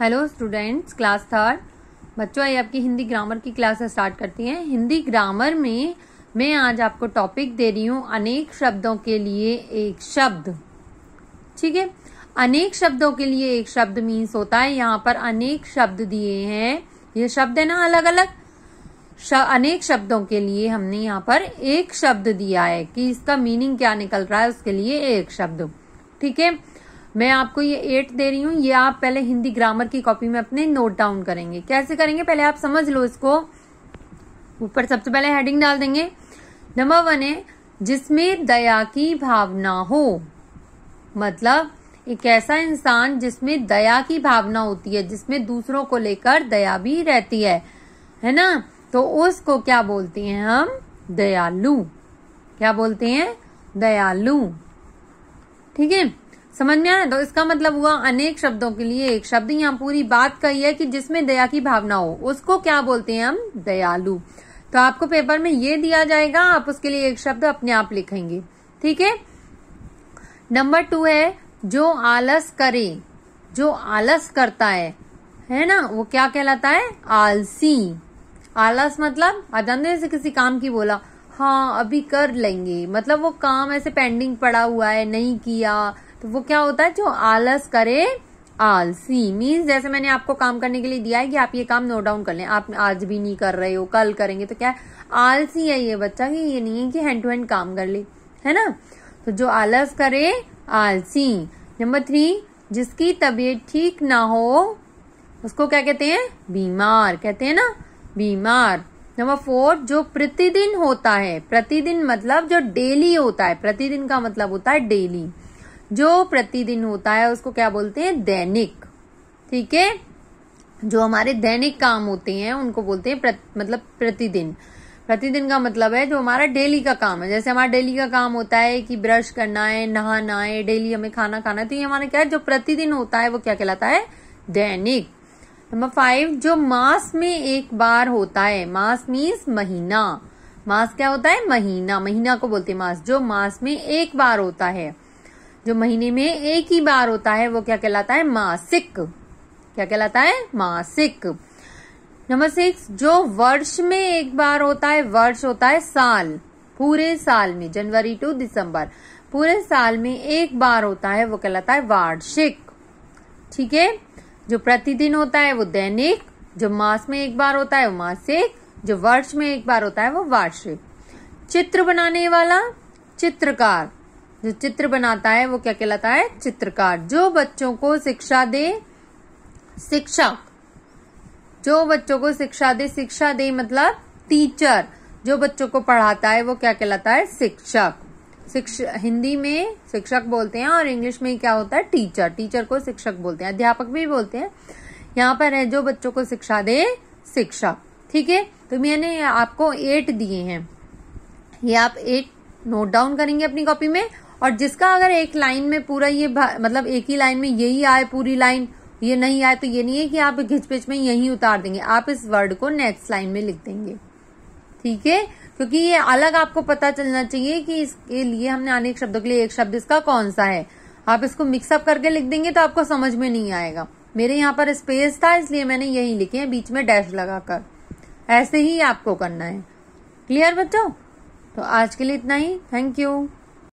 hello students class third बच्चों ये आपकी हिंदी ग्रामर की क्लास स्टार्ट करती हैं हिंदी ग्रामर में मैं आज आपको टॉपिक दे रही हूँ अनेक शब्दों के लिए एक शब्द ठीक है अनेक शब्दों के लिए एक शब्द मीन्स होता है यहाँ पर अनेक शब्द दिए हैं ये शब्द है ना अलग अलग शब, अनेक शब्दों के लिए हमने यहाँ पर एक शब्द दिया है कि इसका मीनिंग क्या निकल रहा है उसके लिए एक शब्द ठीक है मैं आपको ये एट दे रही हूँ ये आप पहले हिंदी ग्रामर की कॉपी में अपने नोट डाउन करेंगे कैसे करेंगे पहले आप समझ लो इसको ऊपर सबसे पहले हेडिंग डाल देंगे नंबर वन है जिसमें दया की भावना हो मतलब एक ऐसा इंसान जिसमें दया की भावना होती है जिसमें दूसरों को लेकर दया भी रहती है है ना तो उसको क्या बोलते हैं हम दयालु क्या बोलते हैं दयालु ठीक है समझ में आया तो इसका मतलब हुआ अनेक शब्दों के लिए एक शब्द यहाँ पूरी बात कही है कि जिसमें दया की भावना हो उसको क्या बोलते हैं हम दयालु तो आपको पेपर में ये दिया जाएगा आप उसके लिए एक शब्द अपने आप लिखेंगे ठीक है नंबर टू है जो आलस करे जो आलस करता है है ना वो क्या कहलाता है आलसी आलस मतलब अदंधे से किसी काम की बोला हाँ अभी कर लेंगे मतलब वो काम ऐसे पेंडिंग पड़ा हुआ है नहीं किया तो वो क्या होता है जो आलस करे आलसी मीन्स जैसे मैंने आपको काम करने के लिए दिया है कि आप ये काम नोट डाउन कर लें आप आज भी नहीं कर रहे हो कल करेंगे तो क्या आलसी है ये बच्चा कि ये नहीं है कि हैंड टू हैंड काम कर ले है ना तो जो आलस करे आलसी नंबर थ्री जिसकी तबीयत ठीक ना हो उसको क्या कहते हैं बीमार कहते हैं ना बीमार नंबर फोर जो प्रतिदिन होता है प्रतिदिन मतलब जो डेली होता है प्रतिदिन का मतलब होता है डेली जो प्रतिदिन होता है उसको क्या बोलते हैं दैनिक ठीक है जो हमारे दैनिक काम होते हैं उनको बोलते हैं प्रत, मतलब प्रतिदिन प्रतिदिन का मतलब है जो हमारा डेली का काम है जैसे हमारा डेली का काम होता है कि ब्रश करना है नहाना है डेली हमें खाना खाना है तो ये हमारा क्या है जो प्रतिदिन होता है वो क्या कहलाता है दैनिक नंबर फाइव जो मास में एक बार होता है मास मीन्स महीना मास क्या होता है महीना महीना को बोलते हैं मास जो मास में एक बार होता है जो महीने में एक ही बार होता है वो क्या कहलाता है मासिक क्या कहलाता है मासिक नंबर सिक्स जो वर्ष में एक बार होता है वर्ष होता है साल पूरे साल में जनवरी टू दिसंबर पूरे साल में एक बार होता है वो कहलाता है वार्षिक ठीक है जो प्रतिदिन होता है वो दैनिक जो मास में एक बार होता है वो मासिक जो वर्ष में एक बार होता है वो वार्षिक चित्र बनाने वाला चित्रकार जो चित्र बनाता है वो क्या कहलाता है चित्रकार जो बच्चों को शिक्षा दे शिक्षक जो बच्चों को शिक्षा दे शिक्षा दे मतलब टीचर जो बच्चों को पढ़ाता है वो क्या कहलाता है शिक्षक शिक्षा हिंदी में शिक्षक बोलते हैं और इंग्लिश में क्या होता है टीचर टीचर को शिक्षक बोलते हैं अध्यापक भी बोलते हैं यहाँ पर है जो बच्चों को शिक्षा दे शिक्षक ठीक है तो मैंने आपको एट दिए हैं ये आप एट नोट डाउन करेंगे अपनी कॉपी में और जिसका अगर एक लाइन में पूरा ये मतलब एक ही लाइन में यही आए पूरी लाइन ये नहीं आए तो ये नहीं है कि आप घिचपिच में यही उतार देंगे आप इस वर्ड को नेक्स्ट लाइन में लिख देंगे ठीक है क्योंकि ये अलग आपको पता चलना चाहिए कि इसके लिए हमने अनेक शब्दों के लिए एक शब्द इसका कौन सा है आप इसको मिक्सअप करके लिख देंगे तो आपको समझ में नहीं आएगा मेरे यहाँ पर स्पेस था इसलिए मैंने यही लिखे हैं बीच में डैश लगाकर ऐसे ही आपको करना है क्लियर बच्चों तो आज के लिए इतना ही थैंक यू